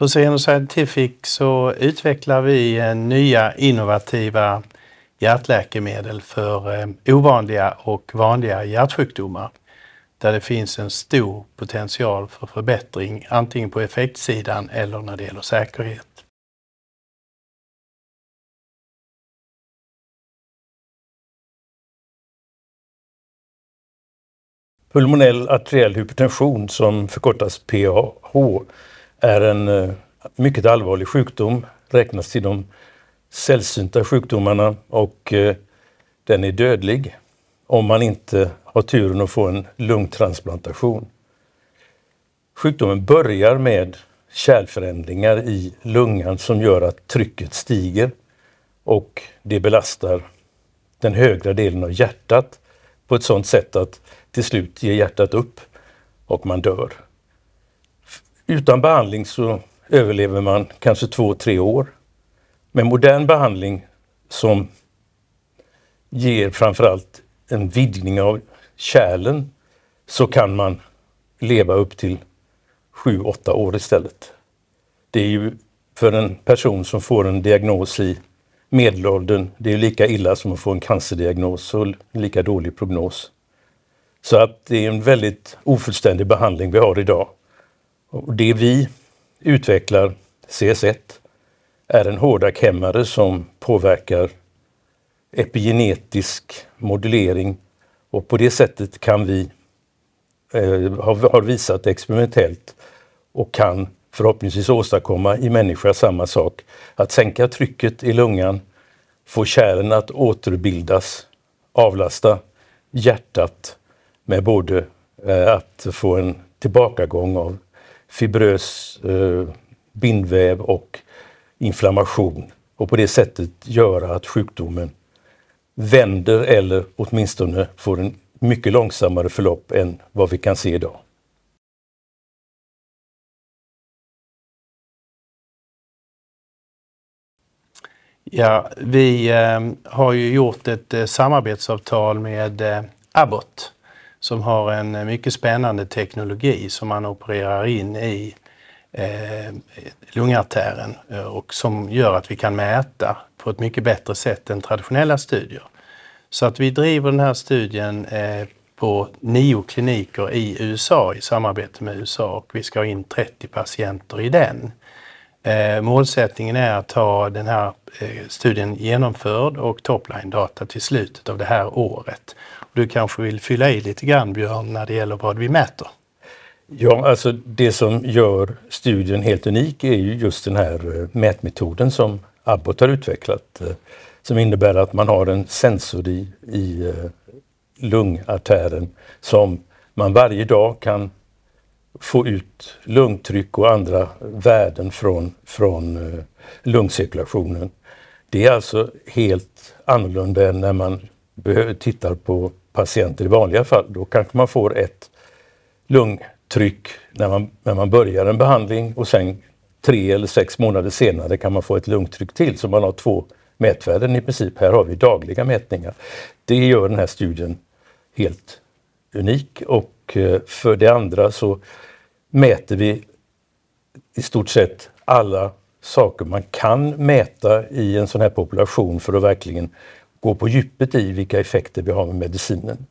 På Seno Scientific så utvecklar vi eh, nya innovativa hjärtläkemedel för eh, ovanliga och vanliga hjärtsjukdomar där det finns en stor potential för förbättring antingen på effektsidan eller när det gäller säkerhet. Pulmonell arteriell hypertension som förkortas PAH är en eh, mycket allvarlig sjukdom, räknas till de sällsynta sjukdomarna och eh, den är dödlig om man inte har turen att få en lungtransplantation. Sjukdomen börjar med kärlförändringar i lungan som gör att trycket stiger och det belastar den högra delen av hjärtat på ett sådant sätt att till slut ger hjärtat upp och man dör. Utan behandling så överlever man kanske två, tre år. Med modern behandling som ger framförallt en vidgning av kärlen så kan man leva upp till sju, åtta år istället. Det är ju för en person som får en diagnos i medelåldern, det är lika illa som att få en cancerdiagnos och lika dålig prognos. Så att det är en väldigt ofullständig behandling vi har idag. Och det vi utvecklar, CS1, är en hårdackhämmare som påverkar epigenetisk modulering och på det sättet kan vi, eh, har, har visat experimentellt och kan förhoppningsvis åstadkomma i människa samma sak. Att sänka trycket i lungan, få kärlen att återbildas, avlasta hjärtat med både eh, att få en tillbakagång av fibrös eh, bindväv och inflammation och på det sättet göra att sjukdomen vänder eller åtminstone får en mycket långsammare förlopp än vad vi kan se idag. Ja, vi eh, har ju gjort ett eh, samarbetsavtal med eh, Abbott som har en eh, mycket spännande teknologi som man opererar in i eh, lungartären eh, och som gör att vi kan mäta på ett mycket bättre sätt än traditionella studier. Så att vi driver den här studien eh, på nio kliniker i USA i samarbete med USA och vi ska ha in 30 patienter i den. Eh, målsättningen är att ha den här eh, studien genomförd och topline-data till slutet av det här året. Du kanske vill fylla i lite grann, Björn, när det gäller vad vi mäter? Ja, alltså det som gör studien helt unik är ju just den här eh, mätmetoden som Abbott har utvecklat som innebär att man har en sensor i, i lungartären som man varje dag kan få ut lungtryck och andra värden från, från eh, lungcirkulationen. Det är alltså helt annorlunda än när man tittar på patienter i vanliga fall. Då kanske man får ett lungtryck när man, när man börjar en behandling och sen tre eller sex månader senare kan man få ett lungtryck till. Så man har två mätvärden i princip. Här har vi dagliga mätningar. Det gör den här studien helt unik och Eh, för det andra så mäter vi i stort sett alla saker man kan mäta i en sån här population för att verkligen gå på djupet i vilka effekter vi har med medicinen.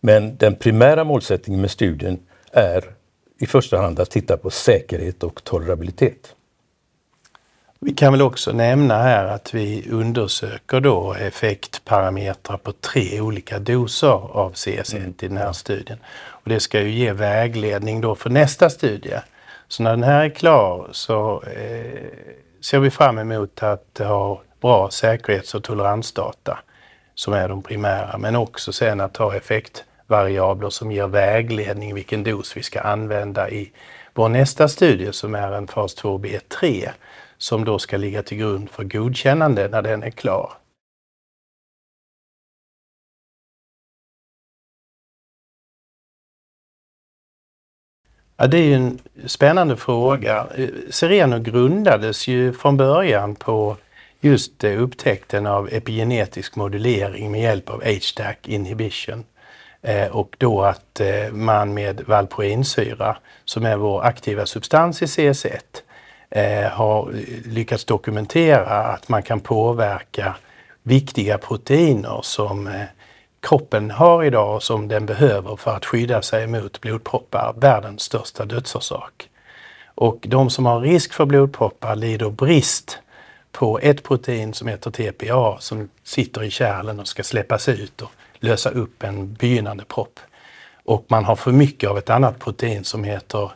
Men den primära målsättningen med studien är i första hand att titta på säkerhet och tolerabilitet. Vi kan väl också nämna här att vi undersöker då effektparametrar på tre olika doser av cs mm. i den här studien. Och det ska ju ge vägledning då för nästa studie. Så när den här är klar så eh, ser vi fram emot att ha bra säkerhets och toleransdata som är de primära, men också sen att ha effektvariabler som ger vägledning vilken dos vi ska använda i vår nästa studie som är en fas 2b3 som då ska ligga till grund för godkännande när den är klar. Ja, det är en spännande fråga. Sereno grundades ju från början på just eh, upptäckten av epigenetisk modulering med hjälp av HDAC inhibition. Eh, och då att eh, man med valproinsyra, som är vår aktiva substans i CS1, eh, har lyckats dokumentera att man kan påverka viktiga proteiner som eh, kroppen har idag och som den behöver för att skydda sig mot blodproppar, världens största dödsorsak. Och de som har risk för blodproppar lider brist på ett protein som heter TPA som sitter i kärlen och ska släppas ut och lösa upp en begynnande propp. Och man har för mycket av ett annat protein som heter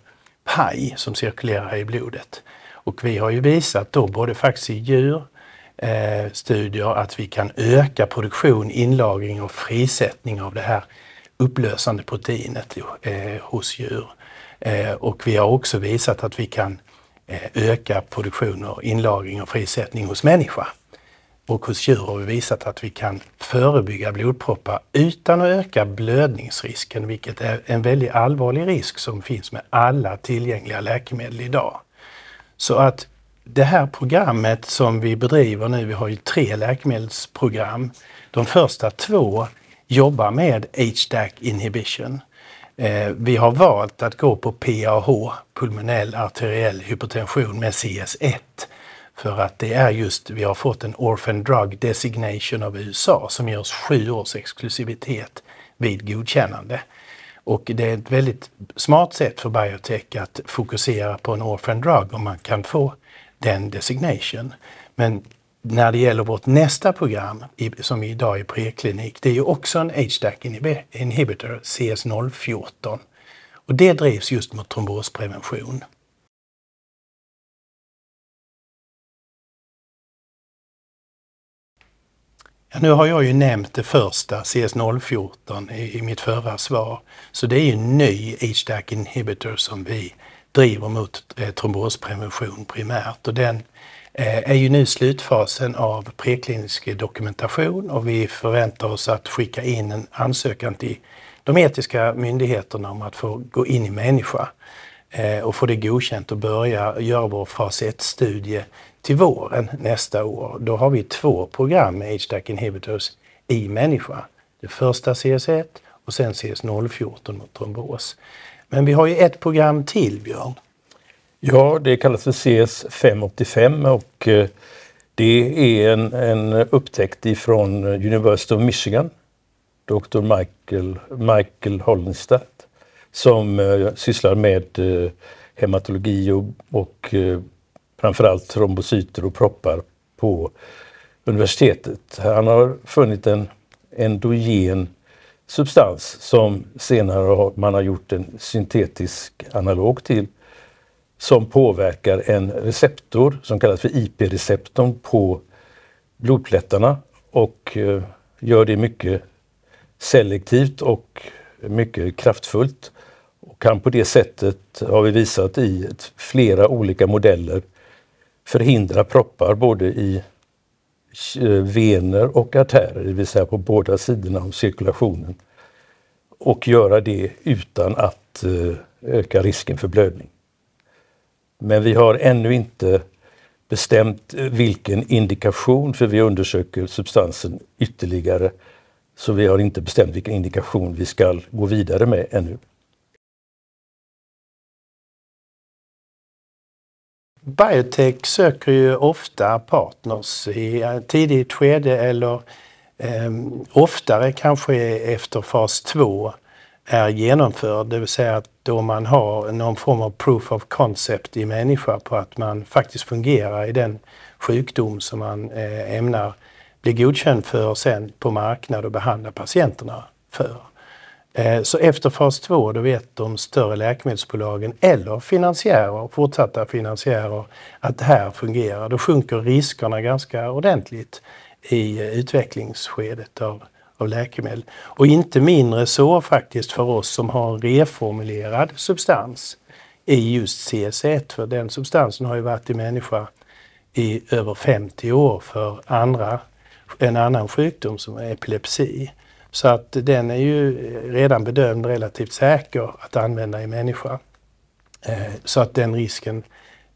PAI som cirkulerar i blodet. Och vi har ju visat då både faktiskt i djurstudier eh, att vi kan öka produktion, inlagring och frisättning av det här upplösande proteinet eh, hos djur. Eh, och vi har också visat att vi kan eh, öka produktion och inlagring och frisättning hos människa. Och hos djur har vi visat att vi kan förebygga blodproppar utan att öka blödningsrisken, vilket är en väldigt allvarlig risk som finns med alla tillgängliga läkemedel idag. Så att det här programmet som vi bedriver nu, vi har ju tre läkemedelsprogram. De första två jobbar med HDAC inhibition. Eh, vi har valt att gå på PAH, pulmonell arteriell hypertension med CS1, för att det är just, vi har fått en Orphan Drug Designation av USA som ger oss sju års exklusivitet vid godkännande. Och det är ett väldigt smart sätt för biotech att fokusera på en orphan drug om man kan få den designation. Men när det gäller vårt nästa program, som idag är preklinik, det är ju också en HDAC-inhibitor, CS014. Och det drivs just mot trombosprevention. nu har jag ju nämnt det första, CS014, i, i mitt förra svar. Så det är ju en ny HDAC inhibitor som vi driver mot eh, trombosprevention primärt. Och den eh, är ju nu slutfasen av preklinisk dokumentation och vi förväntar oss att skicka in en ansökan till de etiska myndigheterna om att få gå in i människa eh, och få det godkänt och börja göra vår fas 1-studie till våren nästa år, då har vi två program med HDAC inhibitors i människa. Det första CS1 och sen CS014 mot trombos. Men vi har ju ett program till, Björn. Ja, det kallas för CS585 och eh, det är en, en upptäckt ifrån eh, University of Michigan, Dr. Michael, Michael Hollenstadt, som eh, sysslar med hematologi och, och framförallt trombocyter och proppar på universitetet. Han har funnit en endogen substans som senare har, man har gjort en syntetisk analog till som påverkar en receptor som kallas för IP-receptorn på blodplättarna och eh, gör det mycket selektivt och mycket kraftfullt. Och kan på det sättet, har vi visat i flera olika modeller, förhindra proppar både i eh, vener och artärer, det vill säga på båda sidorna om cirkulationen. Och göra det utan att eh, öka risken för blödning. Men vi har ännu inte bestämt eh, vilken indikation, för vi undersöker substansen ytterligare, så vi har inte bestämt vilken indikation vi ska gå vidare med ännu. biotech söker ju ofta partners i eh, tidigt skede eller eh, oftare kanske efter fas 2 är genomförd, det vill säga att då man har någon form av proof of concept i människa på att man faktiskt fungerar i den sjukdom som man eh, ämnar bli godkänd för sen på marknad och behandla patienterna för. Eh, så efter fas 2 då vet de större läkemedelsbolagen eller finansiärer, fortsatta finansiärer att det här fungerar. Då sjunker riskerna ganska ordentligt i utvecklingsskedet av, av läkemedel. Och inte mindre så faktiskt för oss som har en reformulerad substans i just CS1. För den substansen har ju varit i människa i över 50 år för andra, en annan sjukdom som är epilepsi. Så att den är ju redan bedömd relativt säker att använda i människa. Eh, så att den risken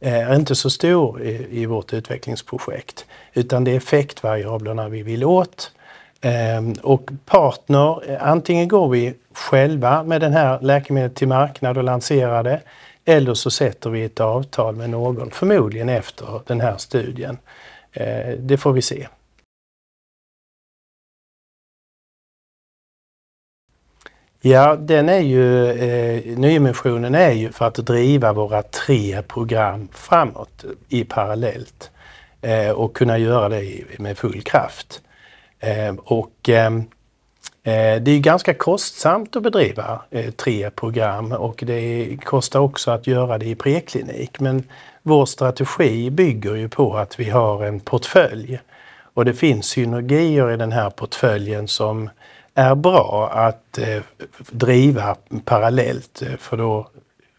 eh, är inte så stor i, vårt utvecklingsprojekt. Utan det är effektvariablerna vi vill åt. Ehm, och partner, eh, antingen går vi själva med den här läkemedlet till marknad och lanserar det. Eller så sätter vi ett avtal med någon, förmodligen efter den här studien. Det får vi se. Ja, den är ju, eh, nyemissionen är ju för att driva våra tre program framåt i parallellt eh, och kunna göra det med full kraft. Eh, och ehm, eh, det är ganska kostsamt att bedriva eh, tre program och det kostar också att göra det i preklinik. Men vår strategi bygger ju på att vi har en portfölj och det finns synergier i den här portföljen som är bra att eh, driva parallellt eh, för då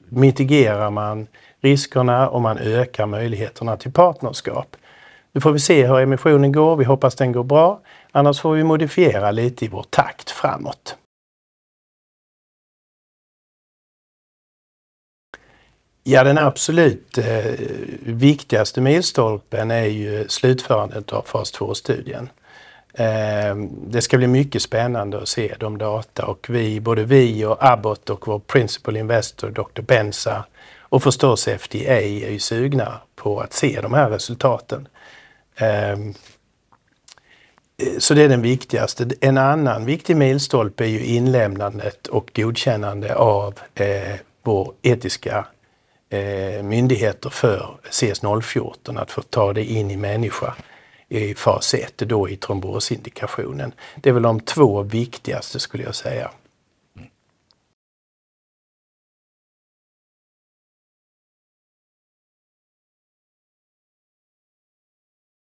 mitigerar man riskerna och man ökar möjligheterna till partnerskap. Nu får vi se hur emissionen går. Vi hoppas den går bra. Annars får vi modifiera lite i vår takt framåt. Ja, den absolut eh, viktigaste milstolpen är ju slutförandet av fas 2-studien. Eh, det ska bli mycket spännande att se de data och vi, både vi och Abbott och vår principal investor Dr. Bensa och förstås FDA är ju sugna på att se de här resultaten. Ehm, så det är den viktigaste. En annan viktig milstolpe är ju inlämnandet och godkännande av eh, vår etiska eh, myndigheter för CS014, att få ta det in i människa i fas 1 då i trombosindikationen. Det är väl de två viktigaste skulle jag säga.